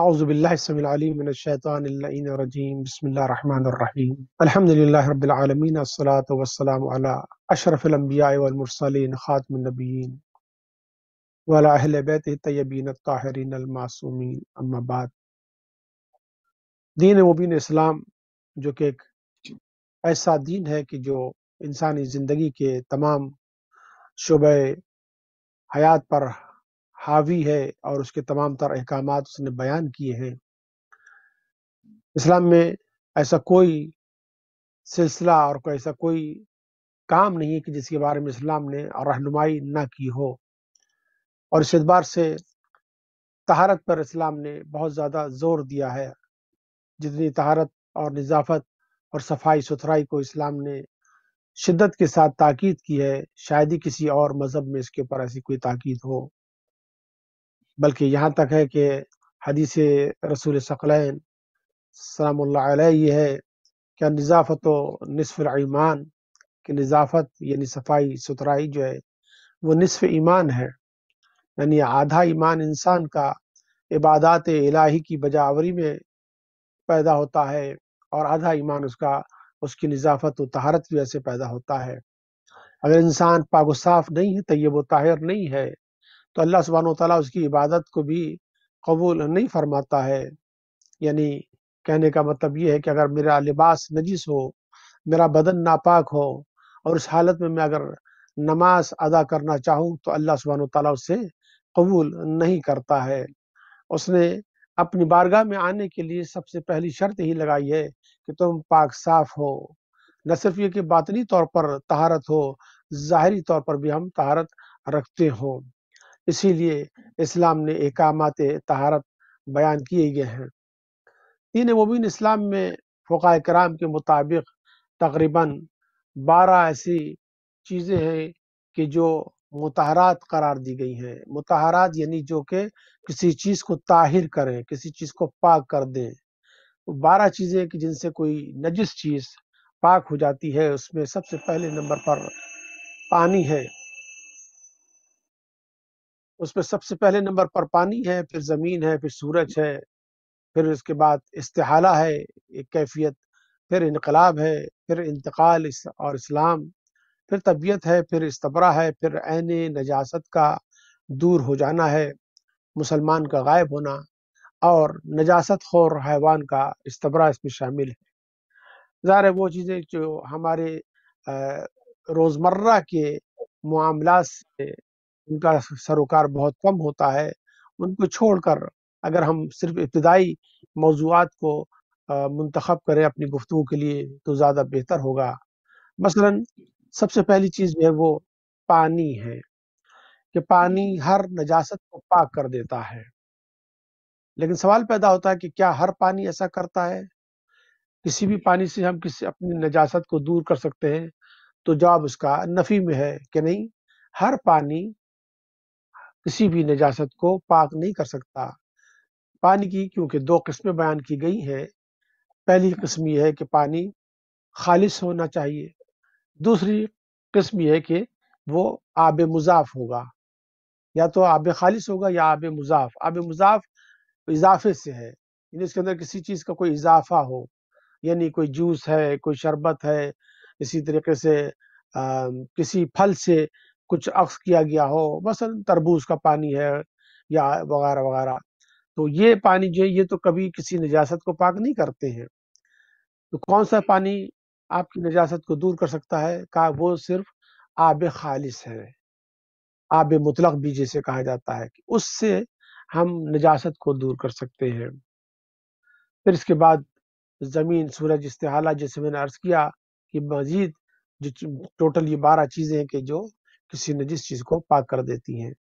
अज़बिल्लाशैतरजीम बसमीम अलहमदिल्लाबीआलमीन वसलाम अशरफ़लम्बियामरसलिन ख़ातमनबीन वालबैत तयबीन ताहरीन अलमासूमिन अम्माबाद दीन मुबीन इस्लाम जो कि एक ऐसा दीन है कि जो इंसानी ज़िंदगी के तमाम शुब हयात पर हावी है और उसके तमाम तर अहकाम उसने बयान किए हैं इस्लाम में ऐसा कोई सिलसिला और कोई ऐसा कोई काम नहीं है कि जिसके बारे में इस्लाम ने रहनुमाई ना की हो और इस एतबार से तहारत पर इस्लाम ने बहुत ज़्यादा जोर दिया है जितनी तहारत और नज़ाफत और सफाई सुथराई को इस्लाम ने शिद्दत के साथ ताकीद की है शायद ही किसी और मज़हब में इसके ऊपर ऐसी कोई ताकीद हो बल्कि यहाँ तक है कि हदीस रसूल सकलैन सलाम्ल ये है क्या नज़ाफ़त ईमान कि नज़ाफ़त यानी सफाई सुथराई जो है वो नसफ़ ईमान है यानी आधा ईमान इंसान का इबादत इलाही की बजावरी में पैदा होता है और आधा ईमान उसका उसकी नज़ाफ़त तहारत की वजह से पैदा होता है अगर इंसान पागो साफ नहीं है तैयब व ताहिर नहीं है तो अल्लाह सुबहान तला उसकी इबादत को भी कबूल नहीं फरमाता है यानी कहने का मतलब ये है कि अगर मेरा लिबास नजिस हो मेरा बदन नापाक हो और उस हालत में मैं अगर नमाज अदा करना चाहूँ तो अल्लाह सुबहान तला उससे कबूल नहीं करता है उसने अपनी बारगाह में आने के लिए सबसे पहली शर्त ही लगाई है कि तुम पाक साफ हो न सिर्फ ये कि बातनी तौर पर तहारत हो ज़ाहरी तौर पर भी हम तहारत रखते हों इसीलिए इस्लाम ने एकामत तहारत बयान किए गए हैं इन मुबीन इस्लाम में फ़ुका कराम के मुताबिक तकरीबन बारह ऐसी चीज़ें हैं कि जो मतहरात करार दी गई हैं मतहरात यानी जो कि किसी चीज़ को ताहिर करें किसी चीज़ को पाक कर दें बारह चीज़ें कि जिनसे कोई नजिस चीज़ पाक हो जाती है उसमें सबसे पहले नंबर पर पानी है उसमें सबसे पहले नंबर पर पानी है फिर ज़मीन है फिर सूरज है फिर उसके बाद इस्तेहाला है एक कैफियत फिर इनकलाब है फिर इंतकाल इस और इस्लाम फिर तबीयत है फिर इस्तबरा है फिर ऐन नजास्त का दूर हो जाना है मुसलमान का गायब होना और नजास्त खोर हैवान का इस्तबरा इसमें शामिल है ज़ाहिर वो चीज़ें जो हमारे रोज़मर्रा के मामला से उनका सरोकार बहुत कम होता है उनको छोड़कर अगर हम सिर्फ इब्तदाई मौजूद को मंतखब करें अपनी गुफ्तु के लिए तो ज़्यादा बेहतर होगा मसलन सबसे पहली चीज़ जो है वो पानी है कि पानी हर नजासत को पाक कर देता है लेकिन सवाल पैदा होता है कि क्या हर पानी ऐसा करता है किसी भी पानी से हम किसी अपनी नजासत को दूर कर सकते हैं तो जवाब उसका नफ़ी में है कि नहीं हर पानी किसी भी नजासत को पाक नहीं कर सकता पानी की क्योंकि दो किस्में बयान की गई हैं पहली किस्म यह है कि पानी खालिश होना चाहिए दूसरी किस्म यह है कि वो आब मुजाफ होगा या तो आब खालिश होगा या आब मुजाफ आब मुजाफ इजाफे से है यानी इसके अंदर किसी चीज़ का कोई इजाफा हो यानी कोई जूस है कोई शरबत है इसी तरीके से आ, किसी फल से कुछ अक्स किया गया हो बस तरबूज का पानी है या वगैरह वगैरह तो ये पानी जो है ये तो कभी किसी निजात को पाक नहीं करते हैं तो कौन सा पानी आपकी नजास्त को दूर कर सकता है कहा वो सिर्फ आब खालिश है आब मुतलक भी जिसे कहा जाता है कि उससे हम नजास्त को दूर कर सकते हैं फिर इसके बाद ज़मीन सूरज इस्तेहाला जैसे मैंने अर्ज़ किया कि मजीद जो टोटल ये बारह चीज़ें हैं कि जो किसी जिस चीज़ को पाक कर देती हैं